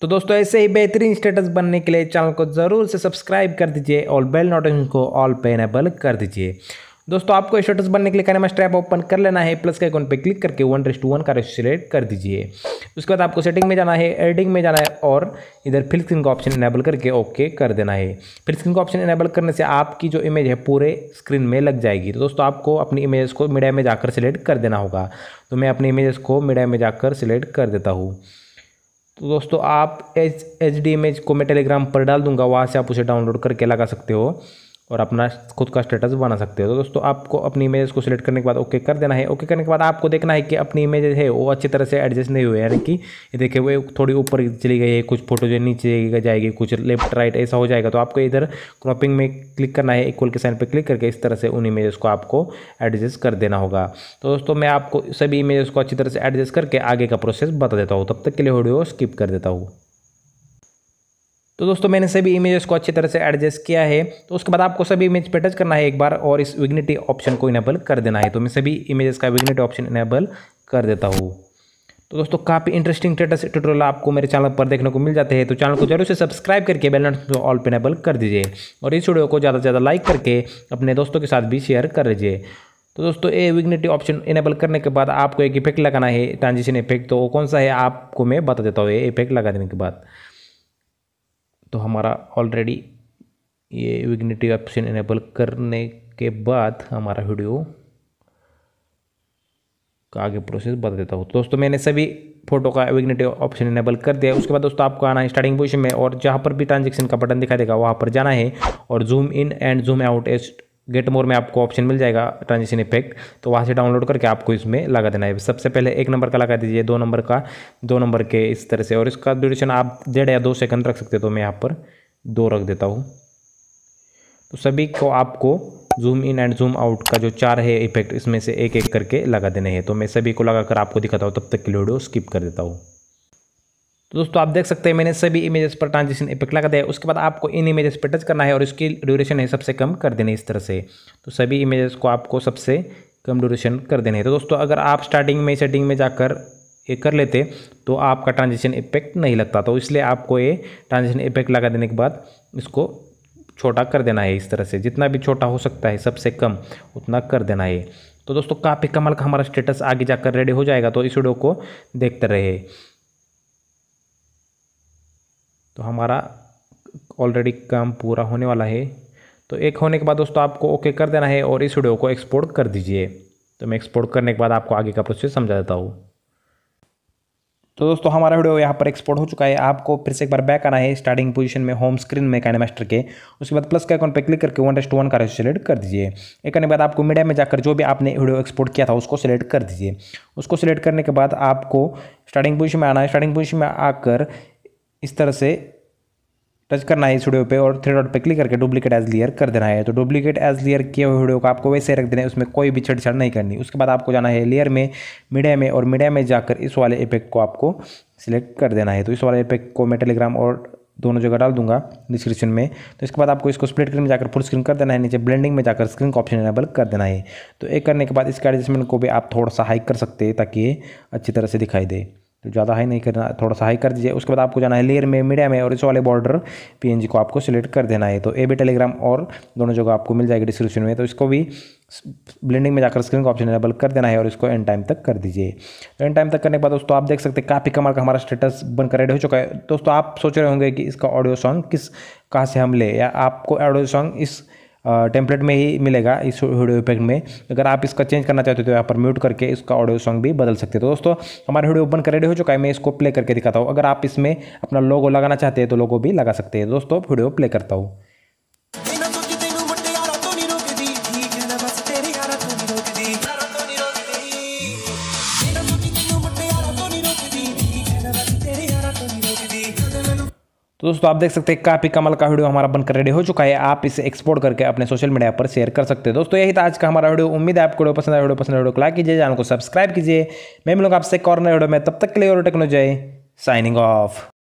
तो दोस्तों ऐसे ही बेहतरीन स्टेटस बनने के लिए चैनल को जरूर से सब्सक्राइब कर दीजिए और बेल नोटिफिकेशन को ऑल पे एनेबल कर दीजिए दोस्तों आपको स्टेटस बनने के लिए कैनवा स्ट्रैप ओपन कर लेना है प्लस के अकाउंट पे क्लिक करके वन रेस टू वन का रेस्ट सिलेक्ट कर दीजिए उसके बाद आपको सेटिंग में जाना है एडिटिंग में जाना है और इधर फिल स्क्रीन का ऑप्शन इनेबल करके ओके कर देना है फिल स्क्रीन का ऑप्शन इनेबल करने से आपकी जो इमेज है पूरे स्क्रीन में लग जाएगी तो दोस्तों आपको अपनी इमेज को मीडिया में जाकर सिलेक्ट कर देना होगा तो मैं अपनी इमेज को मीडिया में जाकर सिलेक्ट कर देता हूँ तो दोस्तों आप एच एच डी इमेज को मैं टेलीग्राम पर डाल दूंगा वहाँ से आप उसे डाउनलोड करके लगा सकते हो और अपना खुद का स्टेटस बना सकते हो तो दोस्तों आपको अपनी इमेज को सिलेक्ट करने के बाद ओके कर देना है ओके करने के बाद आपको देखना है कि अपनी इमेज है वो अच्छी तरह से एडजस्ट नहीं हुए यानी कि ये देखिए वो थोड़ी ऊपर चली गई है कुछ फोटो जो नीचे जाएगी कुछ लेफ्ट राइट ऐसा हो जाएगा तो आपको इधर क्रॉपिंग में क्लिक करना है इक्वल के साइन पर क्लिक करके इस तरह से उन इमेजेस को आपको एडजस्ट कर देना होगा तो दोस्तों मैं आपको सभी इमेजेस को अच्छी तरह से एडजस्ट करके आगे का प्रोसेस बता देता हूँ तब तक के लिए वीडियो स्किप कर देता हूँ तो दोस्तों मैंने सभी इमेजेस को अच्छी तरह से एडजस्ट किया है तो उसके बाद आपको सभी इमेज पे टच करना है एक बार और इस विग्निटी ऑप्शन को इनेबल कर देना है तो मैं सभी इमेजेस का विग्निटी ऑप्शन इनेबल कर देता हूँ तो दोस्तों काफ़ी इंटरेस्टिंग स्टेटस ट्यूटोरियल आपको मेरे चैनल पर देखने को मिल जाते हैं तो चैनल को जरूर से सब्सक्राइब करके बेल को ऑल इनेबल कर दीजिए और इस वीडियो को ज़्यादा से ज़्यादा लाइक करके अपने दोस्तों के साथ भी शेयर कर लीजिए तो दोस्तों ये विग्निटी ऑप्शन इनेबल करने के बाद आपको एक इफेक्ट लगाना है ट्रांजिशन इफेक्ट तो कौन सा है आपको मैं बता देता हूँ ये इफेक्ट लगा देने के बाद तो हमारा ऑलरेडी ये विग्निटी ऑप्शन इनेबल करने के बाद हमारा वीडियो का आगे प्रोसेस बता देता हूँ तो दोस्तों मैंने सभी फोटो का विग्निटी ऑप्शन इनेबल कर दिया उसके बाद दोस्तों आपको आना है स्टार्टिंग पोजिशन में और जहाँ पर भी ट्रांजेक्शन का बटन दिखाई देगा वहाँ पर जाना है और zoom in and zoom out एस्ट गेट मोर में आपको ऑप्शन मिल जाएगा ट्रांजिशन इफेक्ट तो वहाँ से डाउनलोड करके आपको इसमें लगा देना है सबसे पहले एक नंबर का लगा दीजिए दो नंबर का दो नंबर के इस तरह से और इसका ड्यूरेशन आप डेढ़ या दो सेकंड रख सकते हो तो मैं यहाँ पर दो रख देता हूँ तो सभी को आपको zoom in and zoom out का जो चार है इफेक्ट इसमें से एक एक करके लगा देने हैं तो मैं सभी को लगा कर आपको दिखाता हूँ तब तक की लिए वीडियो स्किप कर देता हूँ तो दोस्तों आप देख सकते हैं मैंने सभी इमेजेस पर ट्रांजिशन इफेक्ट लगा दिया है उसके बाद आपको इन इमेजेस पर टच करना है और इसकी ड्यूरेशन है सबसे कम कर देने इस तरह से तो सभी इमेजेस को आपको सबसे कम ड्यूरेशन कर देने है तो दोस्तों अगर आप स्टार्टिंग में सेटिंग में जाकर ये कर लेते तो आपका ट्रांजिशन इफेक्ट नहीं लगता तो इसलिए आपको ये ट्रांजिशन इफेक्ट लगा देने के बाद इसको छोटा कर देना है इस तरह से जितना भी छोटा हो सकता है सबसे कम उतना कर देना है तो दोस्तों काफ़ी कमल का हमारा स्टेटस आगे जाकर रेडी हो जाएगा तो इस वीडियो को देखते रहे तो हमारा ऑलरेडी काम पूरा होने वाला है तो एक होने के बाद दोस्तों आपको ओके कर देना है और इस वीडियो को एक्सपोर्ट कर दीजिए तो मैं एक्सपोर्ट करने के बाद आपको आगे का प्रोसेस समझा देता हूँ तो दोस्तों हमारा वीडियो यहाँ पर एक्सपोर्ट हो चुका है आपको फिर से एक बार बैक आना है स्टार्टिंग पोजीशन में होम स्क्रीन में कैने मास्टर के उसके बाद प्लस के अकाउंट पर क्लिक करके वन डस्ट वन का सिलेक्ट कर दीजिए एक करने के बाद आपको मीडिया में जाकर जो भी आपने वीडियो एक्सपोर्ट किया था उसको सिलेक्ट कर दीजिए उसको सिलेक्ट करने के बाद आपको स्टार्टिंग पोजिशन में आना है स्टार्टिंग पोजिशन में आकर इस तरह से टच करना है इस वीडियो पे और थ्री डॉट पे क्लिक करके डुप्लीकेट एज लियर कर देना है तो डुप्लीकेट एज लियर किए हुए वीडियो को आपको वैसे रख देना है उसमें कोई भी छेड़छाड़ नहीं करनी उसके बाद आपको जाना है लेयर में मीडिया में और मीडिया में जाकर इस वाले इफेक्ट को आपको सिलेक्ट कर देना है तो इस वाले इफेक्ट को मैं टेलीग्राम और दोनों जगह डाल दूंगा डिस्क्रिप्शन में तो इसके बाद आपको इसको स्प्लिट स्क्रीन में जाकर फुल स्क्रीन कर देना है नीचे ब्लेंडिंग में जाकर स्क्रीन का ऑप्शन एनेबल कर देना है तो एक करने के बाद इसके एडजस्टमेंट को भी आप थोड़ा सा हाइक कर सकते हैं ताकि ये अच्छी तरह से दिखाई दे ज़्यादा हाई नहीं करना थोड़ा सा हाई कर दीजिए उसके बाद आपको जाना है लेयर में मीडिया में और इस वाले बॉर्डर पीएनजी को आपको सिलेक्ट कर देना है तो ए बी टेलीग्राम और दोनों जगह आपको मिल जाएगी डिस्क्रिप्शन में तो इसको भी ब्लेंडिंग में जाकर स्क्रीन को ऑप्शन एनेबल कर देना है और इसको एंड टाइम तक कर दीजिए तो एंड टाइम तक करने के बाद दोस्तों आप देख सकते हैं काफ़ी कमाल का हमारा स्टेटस बनकर रेडी हो चुका है दोस्तों आप सोच रहे होंगे कि इसका ऑडियो सॉन्ग किस कहाँ से हम ले या आपको ऑडियो सॉन्ग इस टेम्पलेट में ही मिलेगा इस वीडियो इफेक्ट में अगर आप इसका चेंज करना चाहते हो तो यहाँ पर म्यूट करके इसका ऑडियो सॉन्ग भी बदल सकते हो तो दोस्तों हमारे वीडियो ओपन कर रेडी हो चुका है मैं इसको प्ले करके दिखाता हूँ अगर आप इसमें अपना लोगो लगाना चाहते हैं तो लोगो भी लगा सकते हैं दोस्तों वीडियो प्ले करता हूँ तो दोस्तों आप देख सकते हैं काफ़ी कमल का वीडियो हमारा बनकर रेडी हो चुका है आप इसे एक्सपोर्ट करके अपने सोशल मीडिया पर शेयर कर सकते हैं दोस्तों यही था आज का हमारा वीडियो उम्मीद है आपको वीडियो पसंद है वीडियो पसंद वीडियो को लाइक कीजिए चैनल को सब्सक्राइब कीजिए मैं मिलूंगा आपसे कॉर्नर वीडियो में तब तक के लिए और टेक्नोलॉजी साइनिंग ऑफ